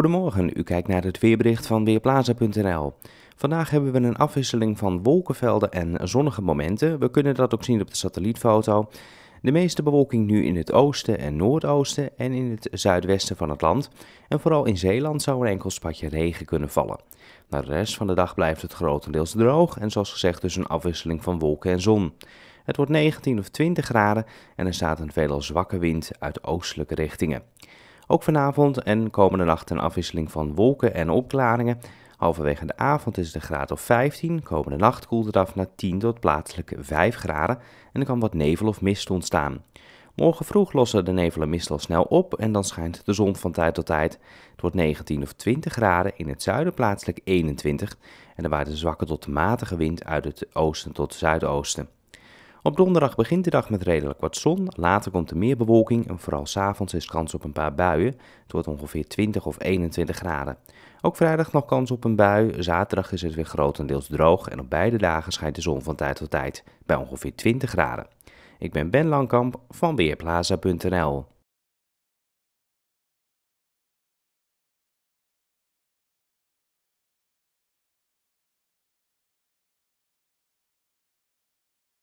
Goedemorgen, u kijkt naar het weerbericht van Weerplaza.nl. Vandaag hebben we een afwisseling van wolkenvelden en zonnige momenten. We kunnen dat ook zien op de satellietfoto. De meeste bewolking nu in het oosten en noordoosten en in het zuidwesten van het land. En vooral in Zeeland zou een enkel spatje regen kunnen vallen. Na de rest van de dag blijft het grotendeels droog en zoals gezegd dus een afwisseling van wolken en zon. Het wordt 19 of 20 graden en er staat een veelal zwakke wind uit oostelijke richtingen. Ook vanavond en komende nacht een afwisseling van wolken en opklaringen. Halverwege de avond is het een graad of 15. Komende nacht koelt het af naar 10 tot plaatselijk 5 graden en er kan wat nevel of mist ontstaan. Morgen vroeg lossen de nevel en mist al snel op en dan schijnt de zon van tijd tot tijd. Het wordt 19 of 20 graden, in het zuiden plaatselijk 21 en er waait een zwakke tot matige wind uit het oosten tot zuidoosten. Op donderdag begint de dag met redelijk wat zon, later komt er meer bewolking en vooral s'avonds is kans op een paar buien. Het wordt ongeveer 20 of 21 graden. Ook vrijdag nog kans op een bui, zaterdag is het weer grotendeels droog en op beide dagen schijnt de zon van tijd tot tijd bij ongeveer 20 graden. Ik ben Ben Langkamp van Weerplaza.nl.